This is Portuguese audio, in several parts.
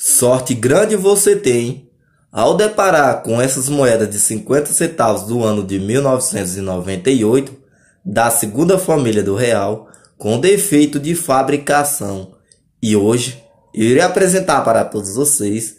Sorte grande você tem ao deparar com essas moedas de 50 centavos do ano de 1998 da segunda família do real com defeito de fabricação. E hoje eu irei apresentar para todos vocês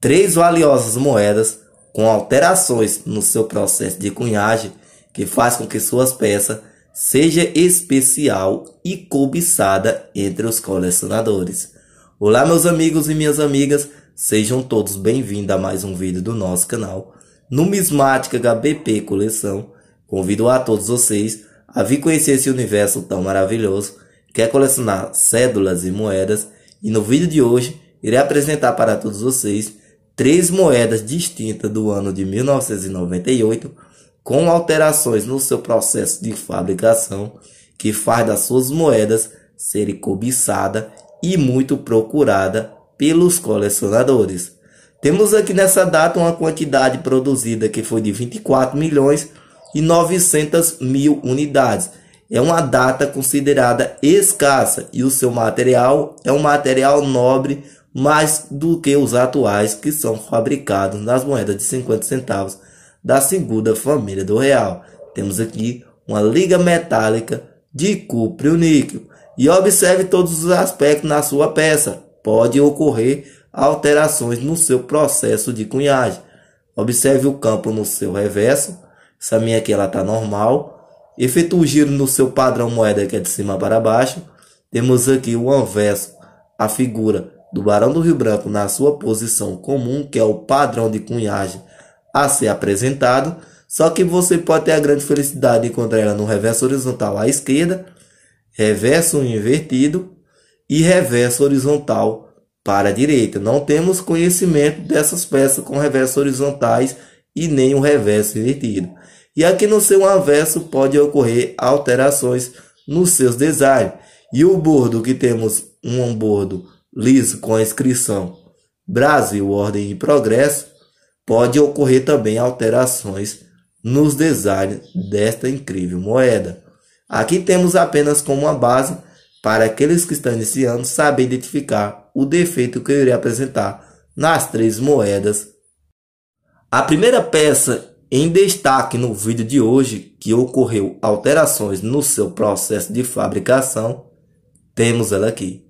três valiosas moedas com alterações no seu processo de cunhagem que faz com que suas peças seja especial e cobiçada entre os colecionadores. Olá meus amigos e minhas amigas, sejam todos bem-vindos a mais um vídeo do nosso canal Numismática HBP Coleção. Convido a todos vocês a vir conhecer esse universo tão maravilhoso que é colecionar cédulas e moedas e no vídeo de hoje irei apresentar para todos vocês três moedas distintas do ano de 1998 com alterações no seu processo de fabricação que faz das suas moedas serem cobiçadas e muito procurada pelos colecionadores. Temos aqui nessa data uma quantidade produzida que foi de 24 milhões e 900 mil unidades. É uma data considerada escassa e o seu material é um material nobre mais do que os atuais que são fabricados nas moedas de 50 centavos da segunda família do real. Temos aqui uma liga metálica de cupro níquel e observe todos os aspectos na sua peça. Pode ocorrer alterações no seu processo de cunhagem. Observe o campo no seu reverso. Essa minha aqui ela está normal. Efeito o giro no seu padrão moeda que é de cima para baixo. Temos aqui o anverso, a figura do Barão do Rio Branco na sua posição comum, que é o padrão de cunhagem a ser apresentado. Só que você pode ter a grande felicidade de encontrar ela no reverso horizontal à esquerda reverso invertido e reverso horizontal para a direita. Não temos conhecimento dessas peças com reversos horizontais e nem o reverso invertido. E aqui no seu anverso pode ocorrer alterações nos seus designs. E o bordo que temos um bordo liso com a inscrição Brasil, Ordem e Progresso, pode ocorrer também alterações nos designs desta incrível moeda. Aqui temos apenas como uma base para aqueles que estão iniciando saber identificar o defeito que eu irei apresentar nas três moedas. A primeira peça em destaque no vídeo de hoje, que ocorreu alterações no seu processo de fabricação, temos ela aqui.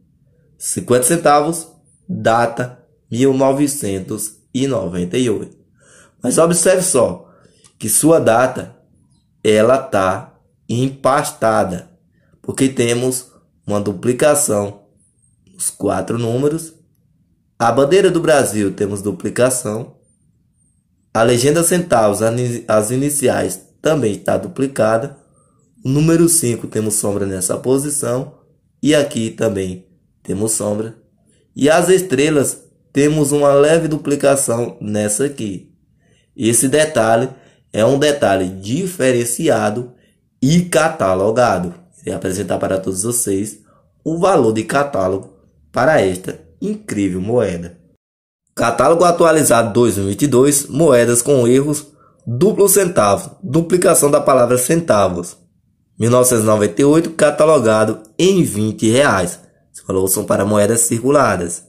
50 centavos, data 1998. Mas observe só que sua data ela tá empastada, porque temos uma duplicação nos quatro números. A bandeira do Brasil temos duplicação. A legenda centavos, as iniciais também está duplicada. O número 5 temos sombra nessa posição e aqui também temos sombra. E as estrelas temos uma leve duplicação nessa aqui. Esse detalhe é um detalhe diferenciado e catalogado. Irei apresentar para todos vocês o valor de catálogo para esta incrível moeda. Catálogo atualizado 2022, moedas com erros, duplo centavo, duplicação da palavra centavos. 1998 catalogado em 20 reais. Os valores são para moedas circuladas.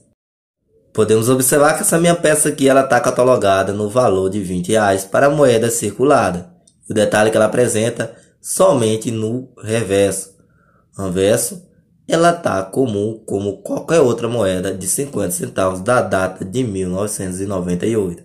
Podemos observar que essa minha peça aqui ela está catalogada no valor de 20 reais para moeda circulada. O detalhe que ela apresenta somente no reverso. Anverso, ela está comum como qualquer outra moeda de 50 centavos da data de 1998.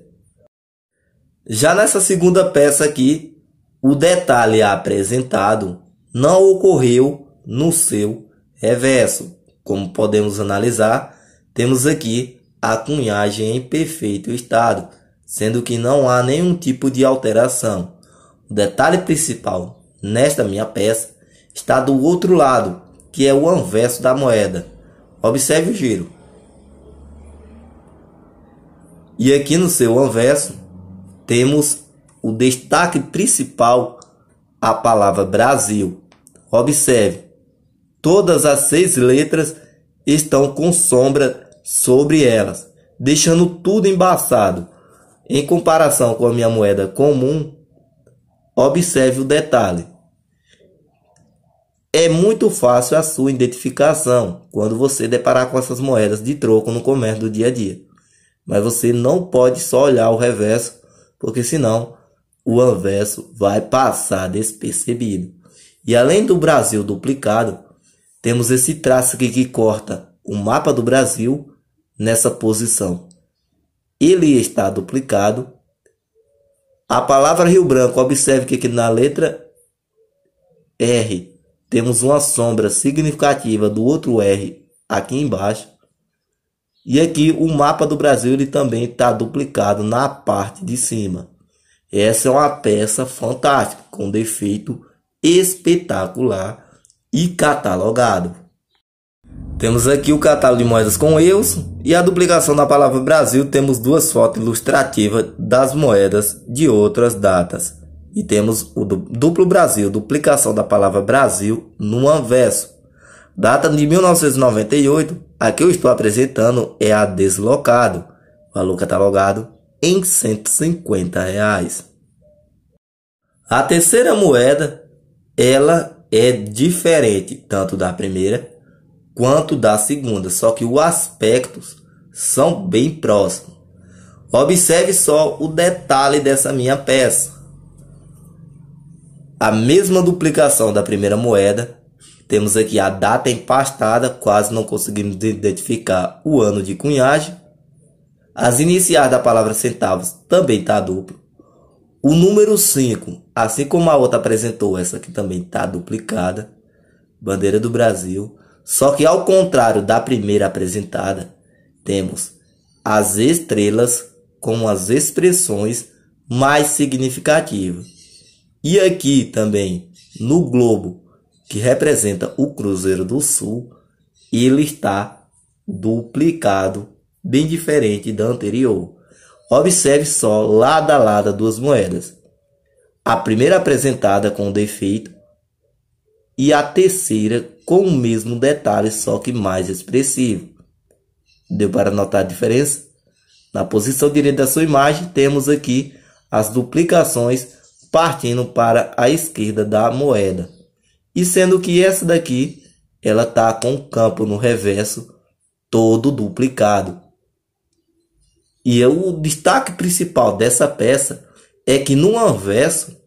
Já nessa segunda peça aqui, o detalhe apresentado não ocorreu no seu reverso. Como podemos analisar, temos aqui a cunhagem em perfeito estado, sendo que não há nenhum tipo de alteração. O detalhe principal nesta minha peça, está do outro lado, que é o anverso da moeda. Observe o giro. E aqui no seu anverso, temos o destaque principal, a palavra Brasil. Observe, todas as seis letras estão com sombra sobre elas, deixando tudo embaçado. Em comparação com a minha moeda comum, observe o detalhe. É muito fácil a sua identificação quando você deparar com essas moedas de troco no comércio do dia a dia. Mas você não pode só olhar o reverso, porque senão o anverso vai passar despercebido. E além do Brasil duplicado, temos esse traço aqui que corta o mapa do Brasil nessa posição. Ele está duplicado. A palavra Rio Branco, observe que aqui na letra R temos uma sombra significativa do outro R aqui embaixo. E aqui o mapa do Brasil ele também está duplicado na parte de cima. Essa é uma peça fantástica, com defeito espetacular e catalogado. Temos aqui o catálogo de moedas com eles e a duplicação da palavra Brasil. Temos duas fotos ilustrativas das moedas de outras datas. E temos o duplo Brasil, duplicação da palavra Brasil no anverso. Data de 1998, a que eu estou apresentando é a deslocado, valor catalogado em 150. Reais. A terceira moeda, ela é diferente tanto da primeira quanto da segunda, só que os aspectos são bem próximos. Observe só o detalhe dessa minha peça a mesma duplicação da primeira moeda. Temos aqui a data empastada, quase não conseguimos identificar o ano de cunhagem. As iniciais da palavra centavos também está duplo. O número 5, assim como a outra apresentou, essa aqui também está duplicada. Bandeira do Brasil. Só que ao contrário da primeira apresentada, temos as estrelas com as expressões mais significativas. E aqui também, no globo, que representa o Cruzeiro do Sul, ele está duplicado, bem diferente da anterior. Observe só lado a lado duas moedas. A primeira apresentada com defeito e a terceira com o mesmo detalhe, só que mais expressivo. Deu para notar a diferença? Na posição direita da sua imagem, temos aqui as duplicações partindo para a esquerda da moeda. E sendo que essa daqui, ela está com o campo no reverso todo duplicado. E é o destaque principal dessa peça é que no anverso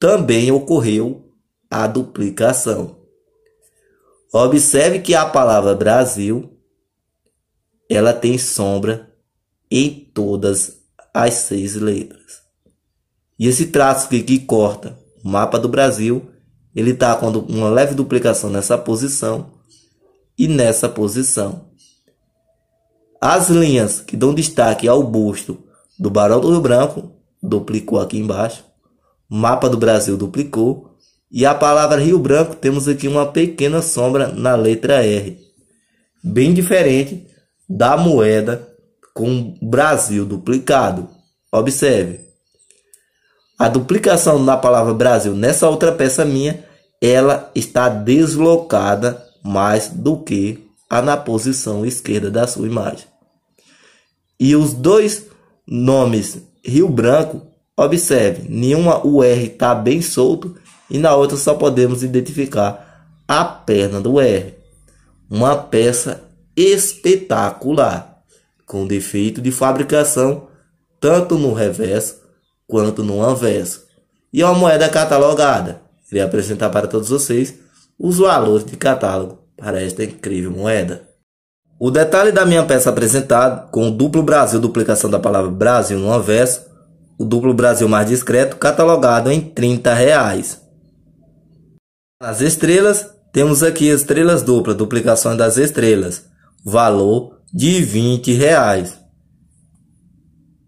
também ocorreu a duplicação. Observe que a palavra Brasil ela tem sombra em todas as seis letras. E esse traço que, que corta o mapa do Brasil, ele está com uma leve duplicação nessa posição e nessa posição. As linhas que dão destaque ao busto do Barão do Rio Branco duplicou aqui embaixo, mapa do Brasil duplicou e a palavra Rio Branco temos aqui uma pequena sombra na letra R, bem diferente da moeda com o Brasil duplicado. Observe. A duplicação da palavra Brasil nessa outra peça minha, ela está deslocada mais do que a na posição esquerda da sua imagem. E os dois nomes Rio Branco, observe, nenhuma R está bem solto e na outra só podemos identificar a perna do R. Uma peça espetacular com defeito de fabricação, tanto no reverso quanto no anverso. E uma moeda catalogada. Irei apresentar para todos vocês os valores de catálogo para esta incrível moeda. O detalhe da minha peça apresentada, com o duplo Brasil, duplicação da palavra Brasil no anverso, o duplo Brasil mais discreto, catalogado em R$ reais. Nas estrelas, temos aqui estrelas duplas, duplicações das estrelas, valor de 20 reais.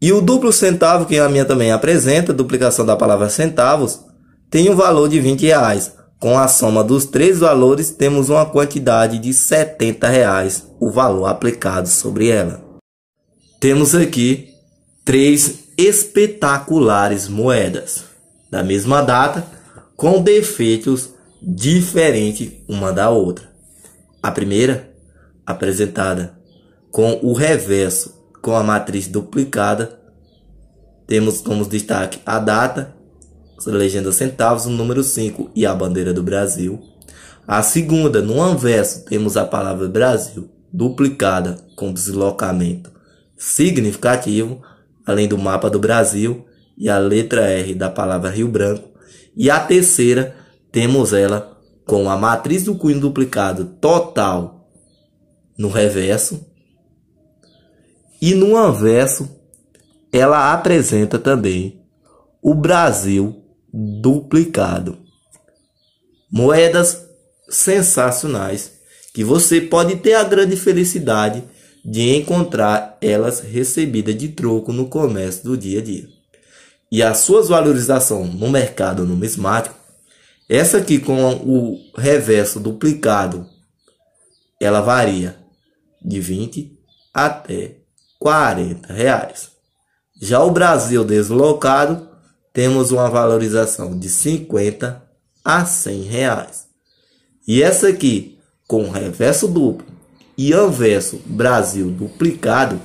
E o duplo centavo, que a minha também apresenta, duplicação da palavra centavos, tem um valor de 20 reais. Com a soma dos três valores, temos uma quantidade de 70 reais, o valor aplicado sobre ela. Temos aqui três espetaculares moedas, da mesma data, com defeitos diferentes uma da outra. A primeira, apresentada com o reverso com a matriz duplicada. Temos como destaque a data, a legenda centavos, o número 5 e a bandeira do Brasil. A segunda, no anverso, temos a palavra Brasil duplicada com deslocamento significativo, além do mapa do Brasil e a letra R da palavra Rio Branco. E a terceira, temos ela com a matriz do cunho duplicado total no reverso, e no anverso, ela apresenta também o Brasil duplicado. Moedas sensacionais que você pode ter a grande felicidade de encontrar elas recebidas de troco no comércio do dia a dia. E a sua valorização no mercado numismático, essa aqui com o reverso duplicado, ela varia de 20 até 40 reais. Já o Brasil deslocado, temos uma valorização de 50 a 100 reais. E essa aqui, com reverso duplo e anverso Brasil duplicado,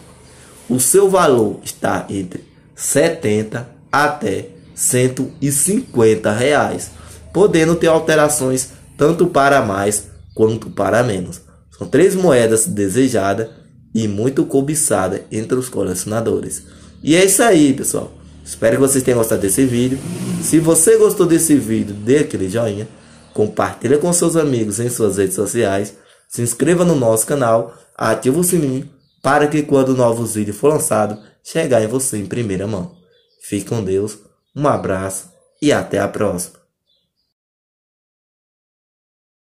o seu valor está entre 70 até 150 reais, podendo ter alterações tanto para mais quanto para menos. São três moedas desejadas e muito cobiçada entre os colecionadores. E é isso aí, pessoal. Espero que vocês tenham gostado desse vídeo. Se você gostou desse vídeo, dê aquele joinha, compartilhe com seus amigos em suas redes sociais, se inscreva no nosso canal, ative o sininho para que quando novos vídeos for lançado, chegar em você em primeira mão. Fique com Deus, um abraço e até a próxima.